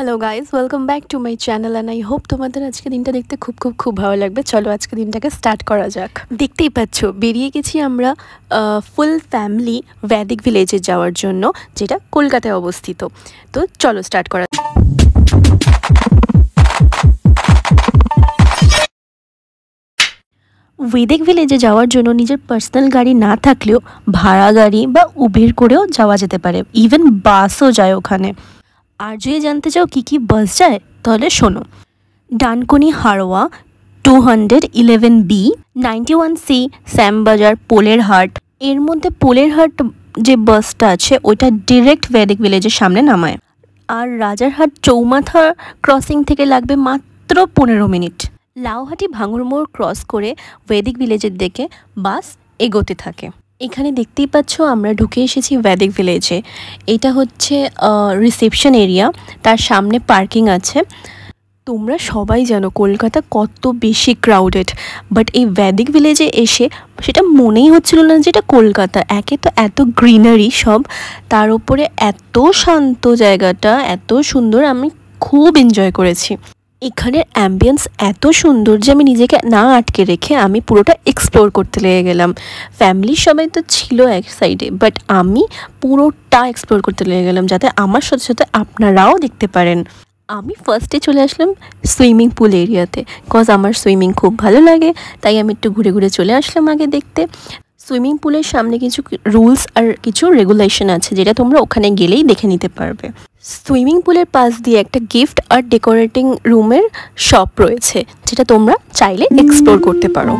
hello guys welcome back to my channel and I hope তোমাদের আজকে দিনটা দেখতে খুব খুব খুব ভালো লাগবে চলো আজকে দিনটাকে স্টার্ট করা যাক দেখতেই পাচ্ছ বেরিয়ে গেছি আমরা ফুল ফ্যামিলি ভ্যাদিক ভিলেজে যাওয়ার জন্য যেটা কলকাতায় অবস্থিত তো চলো স্টার্ট করা বেদেক ভিলেজে যাওয়ার জন্য নিজের পার্সোনাল গাড়ি না থাকলেও ভাড়া গাড়ি বা উবের করেও যাওয়া যেতে পারে ইভেন বাসও যায় ওখানে আর যদি জানতে চাও কী কী বাস যায় তাহলে শোনো Dankuni Haroa two hundred eleven B ninety one C Shyambazar পোলের হাট এর মধ্যে পোলের হাট যে বাসটা আছে ওইটা ডিরেক্ট ভেদিক ভিলেজের সামনে নামায় আর রাজারহাট চৌমাথা ক্রসিং থেকে লাগবে মাত্র পনেরো মিনিট লাউহাটি ভাঙুরমোড় ক্রস করে ভেদিক ভিলেজের দিকে বাস এগোতে থাকে এখানে দেখতেই পাচ্ছ আমরা ঢুকে এসেছি ভ্যাদিক ভিলেজে এটা হচ্ছে রিসেপশন এরিয়া তার সামনে পার্কিং আছে তোমরা সবাই জানো কলকাতা কত বেশি ক্রাউডেড বাট এই ভ্যাদিক ভিলেজে এসে সেটা মনেই হচ্ছিল না যে এটা কলকাতা একে তো এত গ্রিনারি সব তার উপরে এত শান্ত জায়গাটা এত সুন্দর আমি খুব এনজয় করেছি এখানের অ্যাম্বিয়েন্স এত সুন্দর যে আমি নিজেকে না আটকে রেখে আমি পুরোটা এক্সপ্লোর করতে লেগে গেলাম ফ্যামিলির সবাই তো ছিল এক সাইডে বাট আমি পুরোটা এক্সপ্লোর করতে লেগে গেলাম যাতে আমার সাথে সাথে আপনারাও দেখতে পারেন আমি ফার্স্টে চলে আসলাম সুইমিং পুল এরিয়াতে কজ আমার সুইমিং খুব ভালো লাগে তাই আমি একটু ঘুরে ঘুরে চলে আসলাম আগে দেখতে সুইমিং পুলের সামনে কিছু রুলস আর কিছু রেগুলেশন আছে যেটা তোমরা ওখানে গেলেই দেখে নিতে পারবে সুইমিং পুলের পাশ দিয়ে একটা গিফট আর ডেকোরেটিং রুমের শপ রয়েছে যেটা তোমরা চাইলে এক্সপ্লোর করতে পারো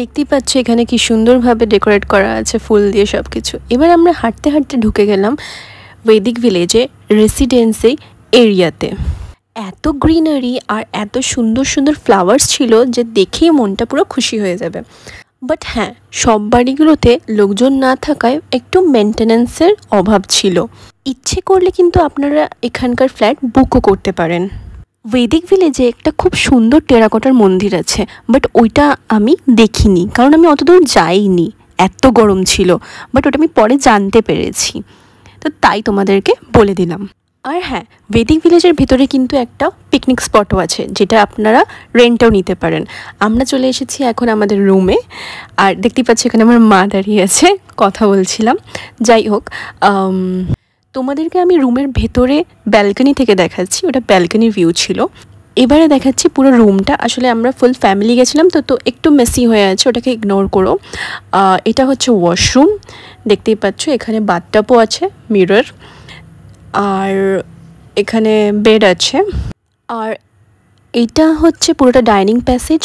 দেখতেই পাচ্ছি এখানে কি সুন্দরভাবে ডেকোরেট করা আছে ফুল দিয়ে সব কিছু এবার আমরা হাঁটতে হাঁটতে ঢুকে গেলাম বৈদিক ভিলেজে রেসিডেন্সি এরিয়াতে এত গ্রিনারি আর এত সুন্দর সুন্দর ফ্লাওয়ার্স ছিল যে দেখেই মনটা পুরো খুশি হয়ে যাবে বাট হ্যাঁ সব বাড়িগুলোতে লোকজন না থাকায় একটু মেনটেন্যান্সের অভাব ছিল ইচ্ছে করলে কিন্তু আপনারা এখানকার ফ্ল্যাট বুকও করতে পারেন ভেদিক ভিলেজে একটা খুব সুন্দর টেরাকোটার মন্দির আছে বাট ওইটা আমি দেখিনি কারণ আমি অতদূর যাইনি এত গরম ছিল বাট ওটা আমি পরে জানতে পেরেছি তো তাই তোমাদেরকে বলে দিলাম আর হ্যাঁ বেদিক ভিলেজের ভিতরে কিন্তু একটা পিকনিক স্পটও আছে যেটা আপনারা রেন্টও নিতে পারেন আমরা চলে এসেছি এখন আমাদের রুমে আর দেখতে পাচ্ছি এখানে আমার মা দাঁড়িয়ে আছে কথা বলছিলাম যাই হোক তোমাদেরকে আমি রুমের ভেতরে ব্যালকনি থেকে দেখাচ্ছি ওটা ব্যালকানি ভিউ ছিল এবারে দেখাচ্ছি পুরো রুমটা আসলে আমরা ফুল ফ্যামিলি গেছিলাম তো তো একটু মেসি হয়ে আছে ওটাকে ইগনোর করো এটা হচ্ছে ওয়াশরুম দেখতেই পাচ্ছ এখানে বাথটাপও আছে মিরর আর এখানে বেড আছে আর এটা হচ্ছে পুরোটা ডাইনিং প্যাসেজ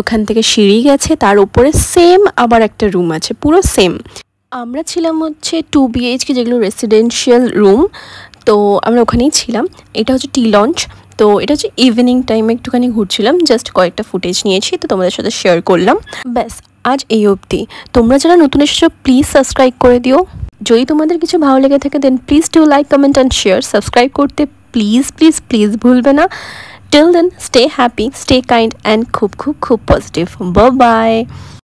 ওখান থেকে সিঁড়ি গেছে তার উপরে সেম আবার একটা রুম আছে পুরো সেম আমরা ছিলাম হচ্ছে টু বিএইচকে যেগুলো রেসিডেন্সিয়াল রুম তো আমরা ওখানেই ছিলাম এটা হচ্ছে টি লঞ্চ তো এটা হচ্ছে ইভিনিং টাইমে একটুখানি ঘুরছিলাম জাস্ট কয়েকটা ফুটেজ নিয়েছি তো তোমাদের সাথে শেয়ার করলাম ব্যাস আজ এই অবধি তোমরা যারা নতুন এসেছো প্লিজ সাবস্ক্রাইব করে দিও যদি তোমাদের কিছু ভালো লেগে থাকে then please to like comment and share subscribe করতে প্লিজ প্লিজ প্লিজ ভুলবে না till then stay happy stay kind and খুব খুব খুব পজিটিভ বাই